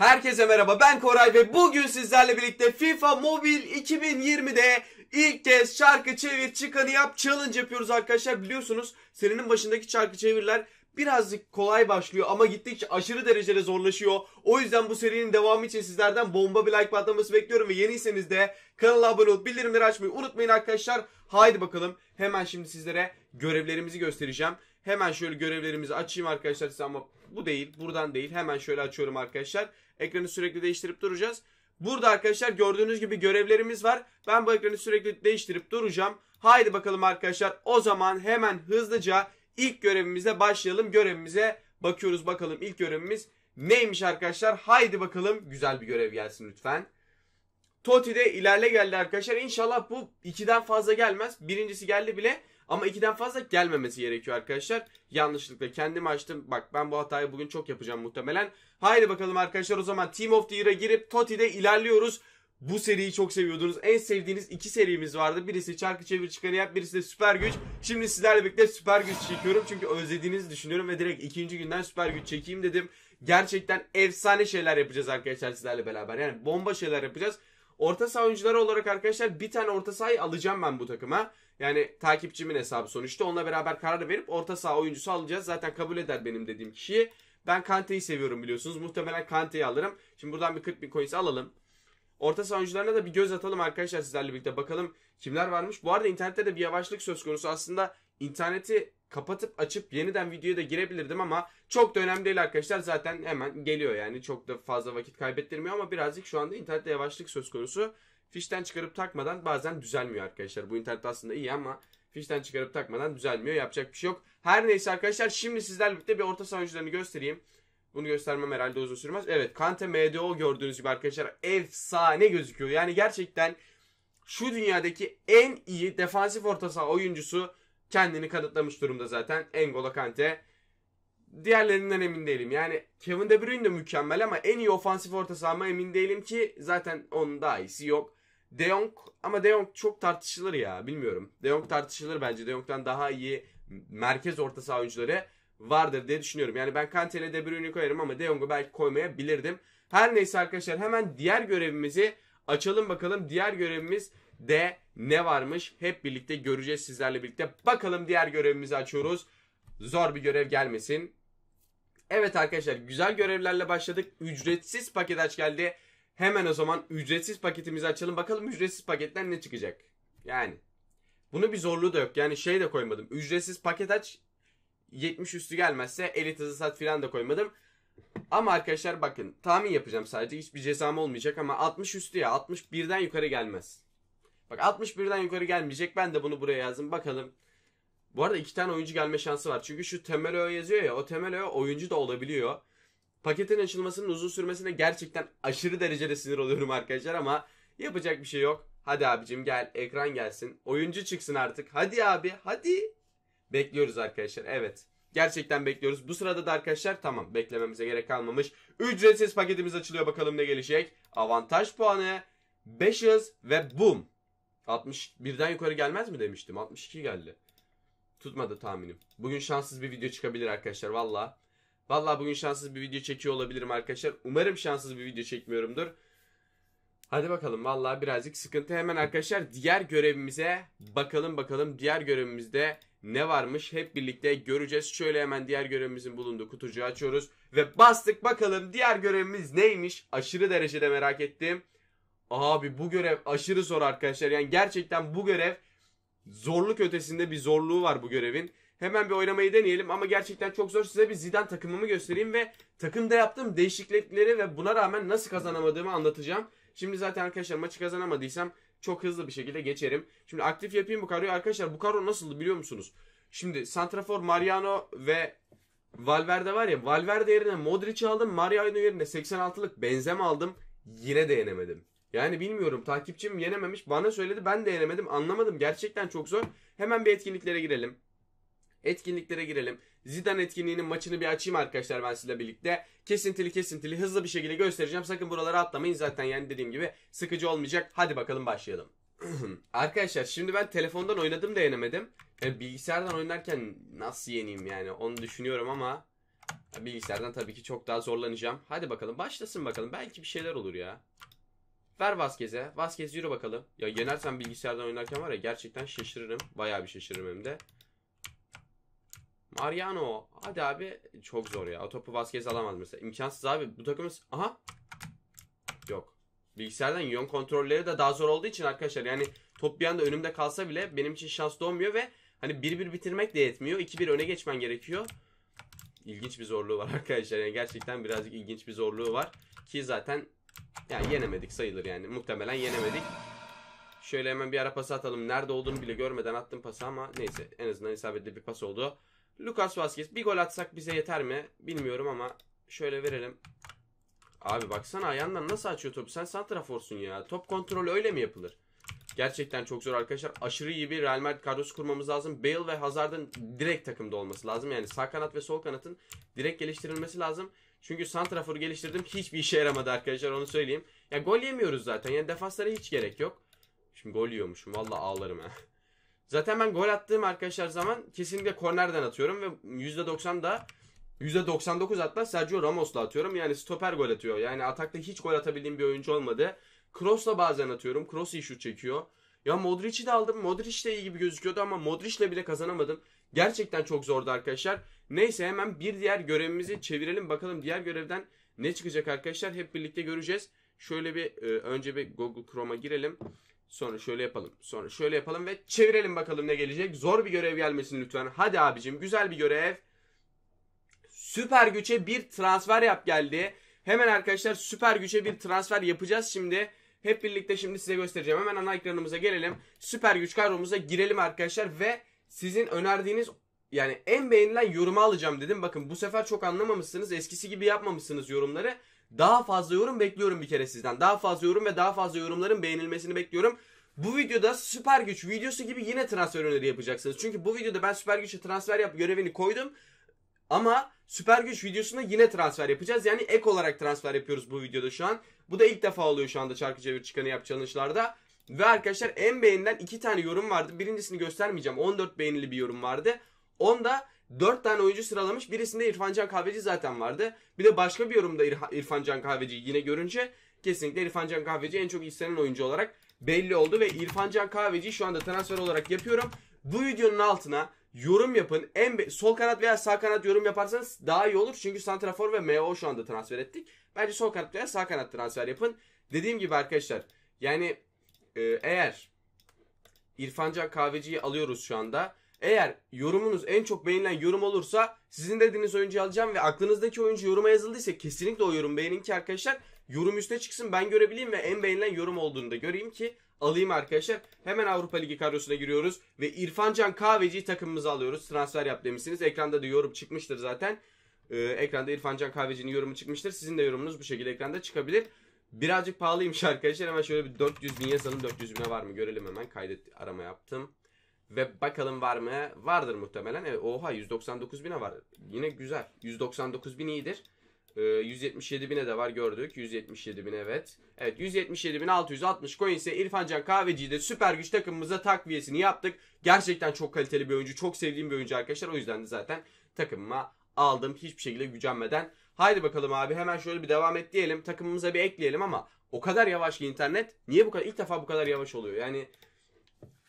Herkese merhaba ben Koray ve bugün sizlerle birlikte FIFA Mobile 2020'de ilk kez şarkı çevir çıkanı yap challenge yapıyoruz arkadaşlar biliyorsunuz senenin başındaki şarkı çevirler birazcık kolay başlıyor ama gittikçe aşırı derecede zorlaşıyor. O yüzden bu serinin devamı için sizlerden bomba bir like patlaması bekliyorum ve yeniyseniz de kanala abone olup bildirimleri açmayı unutmayın arkadaşlar. Haydi bakalım hemen şimdi sizlere görevlerimizi göstereceğim. Hemen şöyle görevlerimizi açayım arkadaşlar size ama bu değil buradan değil hemen şöyle açıyorum arkadaşlar. Ekranı sürekli değiştirip duracağız. Burada arkadaşlar gördüğünüz gibi görevlerimiz var. Ben bu ekranı sürekli değiştirip duracağım. Haydi bakalım arkadaşlar o zaman hemen hızlıca İlk görevimize başlayalım. Görevimize bakıyoruz bakalım ilk görevimiz neymiş arkadaşlar. Haydi bakalım güzel bir görev gelsin lütfen. de ilerle geldi arkadaşlar. İnşallah bu 2'den fazla gelmez. Birincisi geldi bile ama 2'den fazla gelmemesi gerekiyor arkadaşlar. Yanlışlıkla kendimi açtım. Bak ben bu hatayı bugün çok yapacağım muhtemelen. Haydi bakalım arkadaşlar o zaman Team of the Year'a girip Toti'de ilerliyoruz. Bu seriyi çok seviyordunuz. En sevdiğiniz iki serimiz vardı. Birisi çarkı çevir çıkarı yap, birisi de süper güç. Şimdi sizlerle birlikte süper güç çekiyorum. Çünkü özlediğinizi düşünüyorum ve direkt ikinci günden süper güç çekeyim dedim. Gerçekten efsane şeyler yapacağız arkadaşlar sizlerle beraber. Yani bomba şeyler yapacağız. Orta saha oyuncuları olarak arkadaşlar bir tane orta sahayı alacağım ben bu takıma. Yani takipçimin hesabı sonuçta. Onunla beraber karar verip orta saha oyuncusu alacağız. Zaten kabul eder benim dediğim kişiyi. Ben Kante'yi seviyorum biliyorsunuz. Muhtemelen Kante'yi alırım. Şimdi buradan bir 40 bin coins alalım. Orta saha oyuncularına da bir göz atalım arkadaşlar sizlerle birlikte. Bakalım kimler varmış. Bu arada internette de bir yavaşlık söz konusu. Aslında interneti kapatıp açıp yeniden videoya da girebilirdim ama çok da önemli değil arkadaşlar. Zaten hemen geliyor yani çok da fazla vakit kaybettirmiyor ama birazcık şu anda internette yavaşlık söz konusu. Fişten çıkarıp takmadan bazen düzelmiyor arkadaşlar. Bu internet aslında iyi ama fişten çıkarıp takmadan düzelmiyor. Yapacak bir şey yok. Her neyse arkadaşlar şimdi sizlerle birlikte bir orta saha oyuncularını göstereyim. Bunu göstermem herhalde uzun sürmez. Evet Kante MDO gördüğünüz gibi arkadaşlar efsane gözüküyor. Yani gerçekten şu dünyadaki en iyi defansif orta saha oyuncusu kendini kanıtlamış durumda zaten. N'Golo Kante. Diğerlerinden emin değilim. Yani Kevin De Bruyne de mükemmel ama en iyi ofansif orta sahama emin değilim ki zaten onun daha iyisi yok. De Jong ama De Jong çok tartışılır ya bilmiyorum. De Jong tartışılır bence. De Jong'dan daha iyi merkez orta saha oyuncuları vardır diye düşünüyorum. Yani ben Kante ile De Bruyne'yi koyarım ama De Jong'u belki koymayabilirdim. Her neyse arkadaşlar hemen diğer görevimizi açalım bakalım. Diğer görevimiz de ne varmış hep birlikte göreceğiz sizlerle birlikte. Bakalım diğer görevimizi açıyoruz. Zor bir görev gelmesin. Evet arkadaşlar güzel görevlerle başladık. Ücretsiz paket aç geldi. Hemen o zaman ücretsiz paketimizi açalım. Bakalım ücretsiz paketten ne çıkacak? Yani. Bunu bir zorluğu da yok. Yani şey de koymadım. Ücretsiz paket aç 70 üstü gelmezse elit hızı sat filan da koymadım. Ama arkadaşlar bakın tahmin yapacağım sadece hiçbir cezam olmayacak ama 60 üstü ya 61'den yukarı gelmez. Bak 61'den yukarı gelmeyecek ben de bunu buraya yazdım bakalım. Bu arada iki tane oyuncu gelme şansı var. Çünkü şu temel öğe yazıyor ya o temel öğe oyuncu da olabiliyor. Paketin açılmasının uzun sürmesine gerçekten aşırı derecede sinir oluyorum arkadaşlar ama yapacak bir şey yok. Hadi abicim gel ekran gelsin. Oyuncu çıksın artık. Hadi abi hadi. Bekliyoruz arkadaşlar. Evet. Gerçekten bekliyoruz. Bu sırada da arkadaşlar tamam beklememize gerek kalmamış. Ücretsiz paketimiz açılıyor bakalım ne gelecek. Avantaj puanı 5 yıldız ve boom. 61'den yukarı gelmez mi demiştim. 62 geldi. Tutmadı tahminim. Bugün şanssız bir video çıkabilir arkadaşlar valla. Valla bugün şanssız bir video çekiyor olabilirim arkadaşlar. Umarım şanssız bir video çekmiyorumdur. Hadi bakalım valla birazcık sıkıntı. Hemen arkadaşlar diğer görevimize bakalım bakalım. Diğer görevimizde ne varmış hep birlikte göreceğiz. Şöyle hemen diğer görevimizin bulunduğu kutucuğu açıyoruz. Ve bastık bakalım diğer görevimiz neymiş? Aşırı derecede merak ettim. Abi bu görev aşırı zor arkadaşlar. Yani gerçekten bu görev zorluk ötesinde bir zorluğu var bu görevin. Hemen bir oynamayı deneyelim ama gerçekten çok zor. Size bir Zidane takımımı göstereyim ve takımda yaptığım değişiklikleri ve buna rağmen nasıl kazanamadığımı anlatacağım. Şimdi zaten arkadaşlar maçı kazanamadıysam çok hızlı bir şekilde geçerim. Şimdi aktif yapayım bu kadroyu. Arkadaşlar bu kadro nasıldı biliyor musunuz? Şimdi Santrafor, Mariano ve Valverde var ya. Valverde yerine Modric aldım. Mariano yerine 86'lık Benzema aldım. Yine de yenemedim. Yani bilmiyorum takipçim yenememiş. Bana söyledi ben de yenemedim. Anlamadım. Gerçekten çok zor. Hemen bir etkinliklere girelim. Etkinliklere girelim. Zidane etkinliğinin maçını bir açayım arkadaşlar ben sizle birlikte. Kesintili kesintili hızlı bir şekilde göstereceğim. Sakın buraları atlamayın zaten yani dediğim gibi sıkıcı olmayacak. Hadi bakalım başlayalım. arkadaşlar şimdi ben telefondan oynadım da yenemedim. Yani e, bilgisayardan oynarken nasıl yeneyim yani onu düşünüyorum ama bilgisayardan tabii ki çok daha zorlanacağım. Hadi bakalım başlasın bakalım. Belki bir şeyler olur ya. Ver Vazquez'e. Vazquez yürü bakalım. Ya yenersen bilgisayardan oynarken var ya gerçekten şaşırırım. Bayağı bir şaşırırım hem de. Mariano. Hadi abi. Çok zor ya. O topu Vazquez alamaz mesela. İmkansız abi. Bu takımız... Aha. Yok. Bilgisayardan yön kontrolleri de daha zor olduğu için arkadaşlar. Yani top bir anda önümde kalsa bile benim için şans doğmuyor ve hani 1-1 bitirmek de yetmiyor. 2-1 öne geçmen gerekiyor. İlginç bir zorluğu var arkadaşlar. Yani gerçekten birazcık ilginç bir zorluğu var. Ki zaten yani yenemedik sayılır yani. Muhtemelen yenemedik. Şöyle hemen bir ara pas atalım. Nerede olduğunu bile görmeden attım pası ama neyse. En azından isabetli bir pas oldu. Lucas Vazquez bir gol atsak bize yeter mi bilmiyorum ama şöyle verelim. Abi baksana ayağından nasıl açıyor topu. Sen santraforsun ya. Top kontrolü öyle mi yapılır? Gerçekten çok zor arkadaşlar. Aşırı iyi bir Real Madrid kadrosu kurmamız lazım. Bale ve Hazard'ın direkt takımda olması lazım. Yani sağ kanat ve sol kanatın direkt geliştirilmesi lazım. Çünkü santraforu geliştirdim. Hiçbir işe yaramadı arkadaşlar onu söyleyeyim. Ya gol yemiyoruz zaten. Yani defanslara hiç gerek yok. Şimdi gol yiyormuşum. Valla ağlarım ha. Zaten ben gol attığım arkadaşlar zaman kesinlikle kornerden atıyorum ve %90 da %99 hatta Sergio Ramos'la atıyorum. Yani stoper gol atıyor. Yani atakta hiç gol atabildiğim bir oyuncu olmadı. Cross'la bazen atıyorum. Cross iyi şut çekiyor. Ya Modric'i de aldım. Modric de iyi gibi gözüküyordu ama Modric'le bile kazanamadım. Gerçekten çok zordu arkadaşlar. Neyse hemen bir diğer görevimizi çevirelim. Bakalım diğer görevden ne çıkacak arkadaşlar. Hep birlikte göreceğiz. Şöyle bir e, önce bir Google Chrome'a girelim. Sonra şöyle yapalım. Sonra şöyle yapalım ve çevirelim bakalım ne gelecek. Zor bir görev gelmesin lütfen. Hadi abicim güzel bir görev. Süper güçe bir transfer yap geldi. Hemen arkadaşlar süper güçe bir transfer yapacağız şimdi. Hep birlikte şimdi size göstereceğim. Hemen ana ekranımıza gelelim. Süper güç kadromuza girelim arkadaşlar ve sizin önerdiğiniz yani en beğenilen yorumu alacağım dedim. Bakın bu sefer çok anlamamışsınız. Eskisi gibi yapmamışsınız yorumları. Daha fazla yorum bekliyorum bir kere sizden. Daha fazla yorum ve daha fazla yorumların beğenilmesini bekliyorum. Bu videoda süper güç videosu gibi yine transfer öneri yapacaksınız. Çünkü bu videoda ben süper güçe transfer yap görevini koydum. Ama süper güç videosunda yine transfer yapacağız. Yani ek olarak transfer yapıyoruz bu videoda şu an. Bu da ilk defa oluyor şu anda çarkı çevir çıkanı yap challenge'larda. Ve arkadaşlar en beğenilen iki tane yorum vardı. Birincisini göstermeyeceğim. 14 beğenili bir yorum vardı. Onda 4 tane oyuncu sıralamış. Birisinde İrfan Can Kahveci zaten vardı. Bir de başka bir yorumda İrfan Can Kahveci'yi yine görünce kesinlikle İrfan Can Kahveci en çok istenen oyuncu olarak belli oldu. Ve İrfan Can Kahveci'yi şu anda transfer olarak yapıyorum. Bu videonun altına yorum yapın. En sol kanat veya sağ kanat yorum yaparsanız daha iyi olur. Çünkü Santrafor ve MO şu anda transfer ettik. Bence sol kanat veya sağ kanat transfer yapın. Dediğim gibi arkadaşlar yani e, eğer İrfan Can Kahveci'yi alıyoruz şu anda eğer yorumunuz en çok beğenilen yorum olursa sizin dediğiniz oyuncu alacağım ve aklınızdaki oyuncu yoruma yazıldıysa kesinlikle o yorum beğenin ki arkadaşlar yorum üstüne çıksın ben görebileyim ve en beğenilen yorum olduğunu da göreyim ki alayım arkadaşlar. Hemen Avrupa Ligi kadrosuna giriyoruz ve İrfancan Can Kahveci'yi takımımıza alıyoruz. Transfer yap demişsiniz. Ekranda da yorum çıkmıştır zaten. Ee, ekranda İrfancan Can Kahveci'nin yorumu çıkmıştır. Sizin de yorumunuz bu şekilde ekranda çıkabilir. Birazcık pahalıymış arkadaşlar. Hemen şöyle bir 400 bin yazalım. 400 bine var mı görelim hemen. Kaydet arama yaptım. Ve bakalım var mı? Vardır muhtemelen. Evet, oha 199 bine var. Yine güzel. 199 bin iyidir. Ee, 177 bine de var gördük. 177 bin evet. Evet 177 bin 660 coin ise İrfan Can Kahveci'yi de süper güç takımımıza takviyesini yaptık. Gerçekten çok kaliteli bir oyuncu. Çok sevdiğim bir oyuncu arkadaşlar. O yüzden de zaten takımıma aldım. Hiçbir şekilde gücenmeden. Haydi bakalım abi hemen şöyle bir devam et diyelim. Takımımıza bir ekleyelim ama o kadar yavaş ki internet. Niye bu kadar? ilk defa bu kadar yavaş oluyor. Yani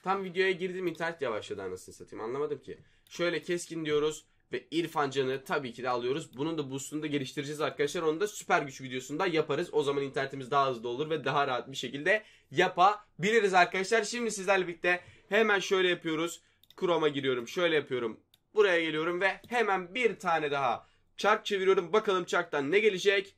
Tam videoya girdim internet yavaşladı anasını satayım anlamadım ki. Şöyle keskin diyoruz ve İrfan Can'ı tabii ki de alıyoruz. Bunun da boost'unu da geliştireceğiz arkadaşlar. Onu da süper güç videosunda yaparız. O zaman internetimiz daha hızlı olur ve daha rahat bir şekilde yapabiliriz arkadaşlar. Şimdi sizlerle birlikte hemen şöyle yapıyoruz. Chrome'a giriyorum. Şöyle yapıyorum. Buraya geliyorum ve hemen bir tane daha çark çeviriyorum. Bakalım çarktan ne gelecek?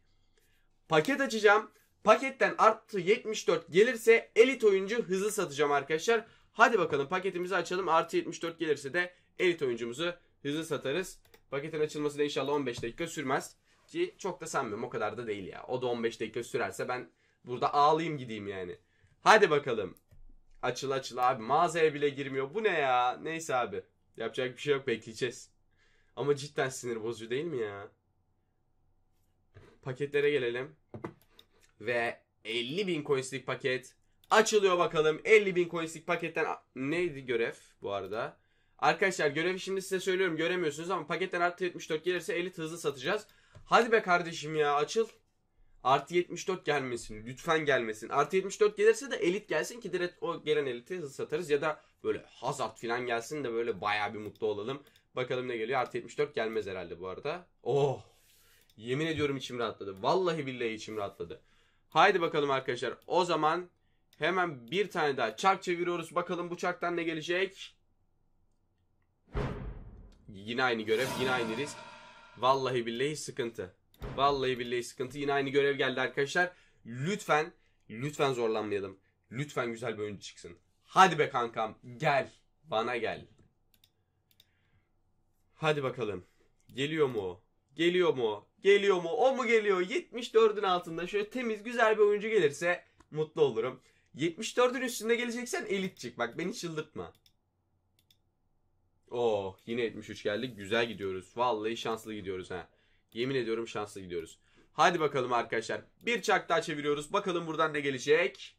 Paket açacağım. Paketten artı 74 gelirse elit oyuncu hızlı satacağım arkadaşlar. Hadi bakalım paketimizi açalım. Artı 74 gelirse de elit oyuncumuzu hızlı satarız. Paketin açılması da inşallah 15 dakika sürmez. Ki çok da sanmıyorum o kadar da değil ya. O da 15 dakika sürerse ben burada ağlayayım gideyim yani. Hadi bakalım. Açıl açıl abi mağazaya bile girmiyor. Bu ne ya? Neyse abi. Yapacak bir şey yok bekleyeceğiz. Ama cidden sinir bozucu değil mi ya? Paketlere gelelim. Ve 50 bin coinslik paket Açılıyor bakalım. 50 bin coinslik paketten neydi görev bu arada? Arkadaşlar görevi şimdi size söylüyorum göremiyorsunuz ama paketten artı 74 gelirse elit hızlı satacağız. Hadi be kardeşim ya açıl. Artı 74 gelmesin. Lütfen gelmesin. Artı 74 gelirse de elit gelsin ki direkt o gelen eliti hızlı satarız. Ya da böyle hazard falan gelsin de böyle baya bir mutlu olalım. Bakalım ne geliyor. Artı 74 gelmez herhalde bu arada. Oh. Yemin ediyorum içim rahatladı. Vallahi billahi içim rahatladı. Haydi bakalım arkadaşlar. O zaman Hemen bir tane daha çark çeviriyoruz. Bakalım bıçaktan ne gelecek? Yine aynı görev, yine aynı risk. Vallahi billahi sıkıntı. Vallahi billahi sıkıntı. Yine aynı görev geldi arkadaşlar. Lütfen, lütfen zorlanmayalım. Lütfen güzel bir oyuncu çıksın. Hadi be kankam gel. Bana gel. Hadi bakalım. Geliyor mu Geliyor mu Geliyor mu? O mu geliyor? 74'ün altında şöyle temiz güzel bir oyuncu gelirse mutlu olurum. 74'ün üstünde geleceksen elit çık. Bak beni çıldırtma. Oo oh, yine 73 geldik. Güzel gidiyoruz. Vallahi şanslı gidiyoruz ha. Yemin ediyorum şanslı gidiyoruz. Hadi bakalım arkadaşlar. Bir çak daha çeviriyoruz. Bakalım buradan ne gelecek.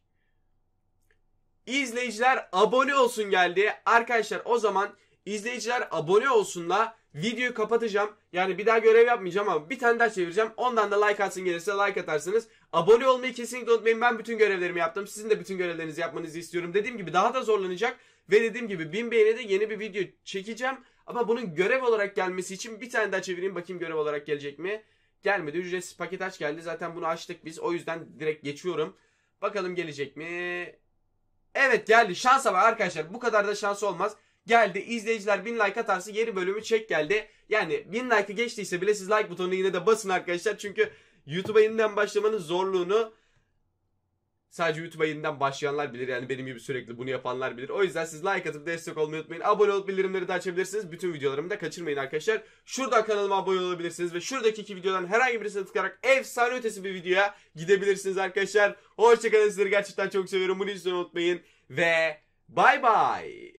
İzleyiciler abone olsun geldi. Arkadaşlar o zaman izleyiciler abone olsunla videoyu kapatacağım. Yani bir daha görev yapmayacağım ama bir tane daha çevireceğim. Ondan da like atsın gelirse like atarsınız. Abone olmayı kesinlikle unutmayın. Ben bütün görevlerimi yaptım. Sizin de bütün görevlerinizi yapmanızı istiyorum. Dediğim gibi daha da zorlanacak. Ve dediğim gibi 1000 beğenide yeni bir video çekeceğim. Ama bunun görev olarak gelmesi için bir tane daha çevireyim. Bakayım görev olarak gelecek mi? Gelmedi. Ücretsiz paket aç geldi. Zaten bunu açtık biz. O yüzden direkt geçiyorum. Bakalım gelecek mi? Evet geldi. Şansa var arkadaşlar. Bu kadar da şans olmaz geldi. İzleyiciler 1000 like atarsa yeni bölümü çek geldi. Yani 1000 like'ı geçtiyse bile siz like butonunu yine de basın arkadaşlar. Çünkü YouTube'a yeniden başlamanın zorluğunu sadece YouTube'a yeniden başlayanlar bilir. Yani benim gibi sürekli bunu yapanlar bilir. O yüzden siz like atıp destek olmayı unutmayın. Abone olup bildirimleri de açabilirsiniz. Bütün videolarımı da kaçırmayın arkadaşlar. Şurada kanalıma abone olabilirsiniz ve şuradaki iki videodan herhangi birisine tıklayarak efsane ötesi bir videoya gidebilirsiniz arkadaşlar. Hoşçakalın sizleri gerçekten çok seviyorum. Bunu hiç unutmayın ve bay bay.